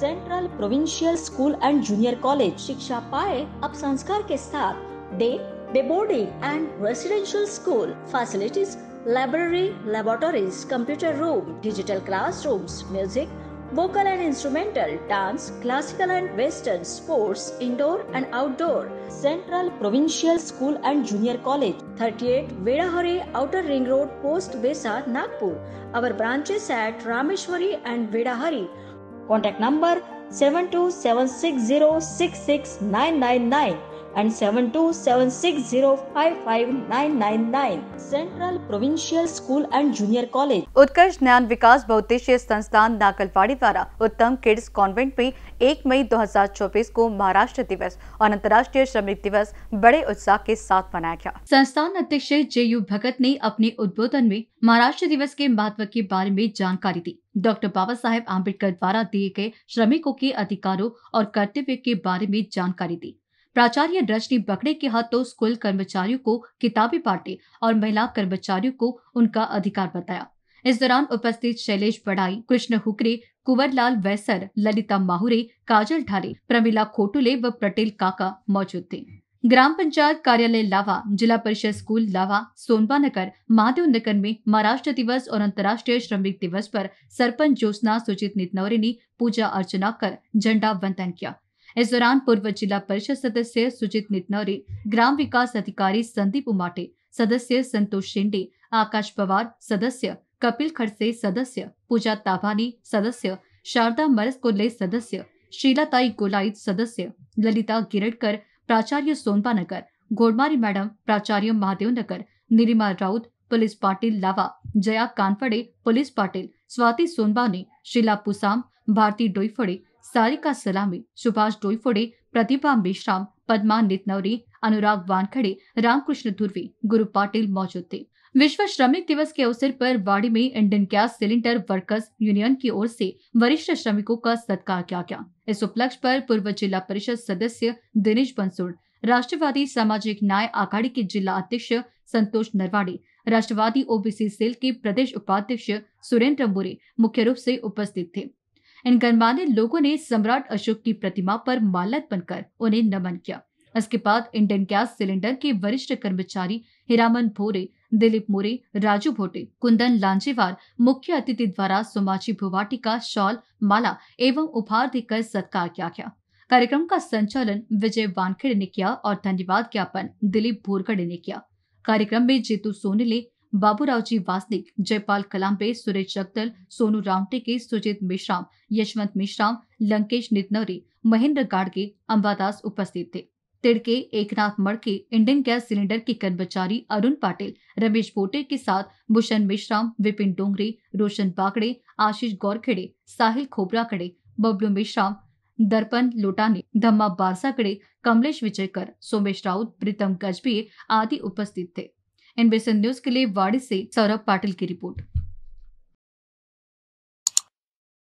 central provincial school and junior college शिक्षा पाए अब संस्कार के साथ day day boarding and residential school facilities library laboratories computer room digital classrooms music vocal and instrumental dance classical and western sports indoor and outdoor central provincial school and junior college 38 at Vedahari outer ring road post Besa Nagpur our branches at Rameshwari and Vedahari contact number seven two seven six zero six six nine nine nine and 7276055999 central provincial school and junior college उत्कर्ष ज्ञान विकास बहुउद्देशीय संस्थान नाकलवाड़ी द्वारा उत्तम kids convent में 1 मई 2024 को महाराष्ट्र दिवस और अंतर्राष्ट्रीय श्रमिक दिवस बड़े उत्साह के साथ मनाया गया संस्थान अध्यक्ष जे यू भगत ने अपने उद्बोधन में महाराष्ट्र दिवस के महत्व के बारे में जानकारी दी डॉक्टर बाबा साहेब आम्बेडकर द्वारा दिए गए श्रमिकों के अधिकारों और कर्तव्य के बारे में जानकारी दी प्राचार्य ने बकड़े के हाथों स्कूल कर्मचारियों को किताबें बांटे और महिला कर्मचारियों को उनका अधिकार बताया इस दौरान उपस्थित शैलेश बड़ाई कृष्ण हुकरे कुंवरलाल वैसर ललिता माहुरे काजल ढाले प्रमिला खोटुले व पटेल काका मौजूद थे ग्राम पंचायत कार्यालय लावा जिला परिषद स्कूल लावा सोनबा नगर महादेव नगर में महाराष्ट्र दिवस और अंतर्राष्ट्रीय श्रमिक दिवस पर सरपंच ज्योत्ना सुचित नितनौरे ने पूजा अर्चना कर झंडा वंदन किया इस दौरान पूर्व जिला परिषद सदस्य सुजित नितनौरे ग्राम विकास अधिकारी संदीप उमाटे सदस्य संतोष शिंडे आकाश पवार सदस्य कपिल खड़से सदस्य पूजा ताभानी सदस्य शारदा मरस कोल्ले सदस्य शीलाताई गोलाइत सदस्य ललिता गिरडकर प्राचार्य नगर घोडमारी मैडम प्राचार्य महादेवनगर निरिमा राउत पुलिस पाटिल लावा जया कानफडे पुलिस पाटिल स्वाति सोनबाने शीला पुसाम भारती डोईफडे सारिका सलामी सुभाष डोईफोडे प्रतिभा मेश्राम पद्मा नितनवरे अनुराग वानखड़े रामकृष्ण धुर्वे गुरु पाटिल मौजूद थे विश्व श्रमिक दिवस के अवसर पर वाड़ी में Indian gas cylinder workers union की ओर से वरिष्ठ श्रमिकों का सत्कार किया गया इस उपलक्ष्य पर पूर्व जिला परिषद सदस्य दिनेश बंसोड़ राष्ट्रवादी सामाजिक न्याय आघाड़ी के जिला अध्यक्ष संतोष नरवाड़े राष्ट्रवादी ओबीसी सेल के प्रदेश उपाध्यक्ष सुरेंद्र मोरे मुख्य रूप से उपस्थित थे इन गणमान्य लोगों ने सम्राट अशोक की प्रतिमा पर माला कर उन्हें नमन किया इसके बाद इंडियन गैस सिलेंडर के वरिष्ठ कर्मचारी हिरामन भोरे दिलीप मोरे राजू भोटे कुंदन लांजेवार मुख्य अतिथि द्वारा सुमाची भुवाटी का शॉल माला एवं उपहार देकर सत्कार किया गया कार्यक्रम का संचालन विजय वानखेड़े ने किया और धन्यवाद ज्ञापन दिलीप भोरखड़े ने किया कार्यक्रम में जेतु सोनेले बाबूरावजी वासनिक जयपाल कलांबे सुरेश जगदल सोनू रामटेके सुजित मिश्राम यशवंत मिश्राम लंकेश नितनवरे महेंद्र गाड़गे अंबादास उपस्थित थे Tidke Eknath Madke Indian gas cylinder के कर्मचारी अरुण पाटिल रमेश बोटे के साथ भूषण मिश्राम विपिन डोंगरे रोशन बागड़े आशीष गौरखेड़े साहिल खोबराकड़े बबलू मिश्राम दर्पण लोटाने धम्मा बारसाकड़े कमलेश विजयकर सोमेश राउत प्रीतम गजबीर आदि उपस्थित थे एनबीएसएन न्यूज के लिए वाड़ी से सौरभ पाटिल की रिपोर्ट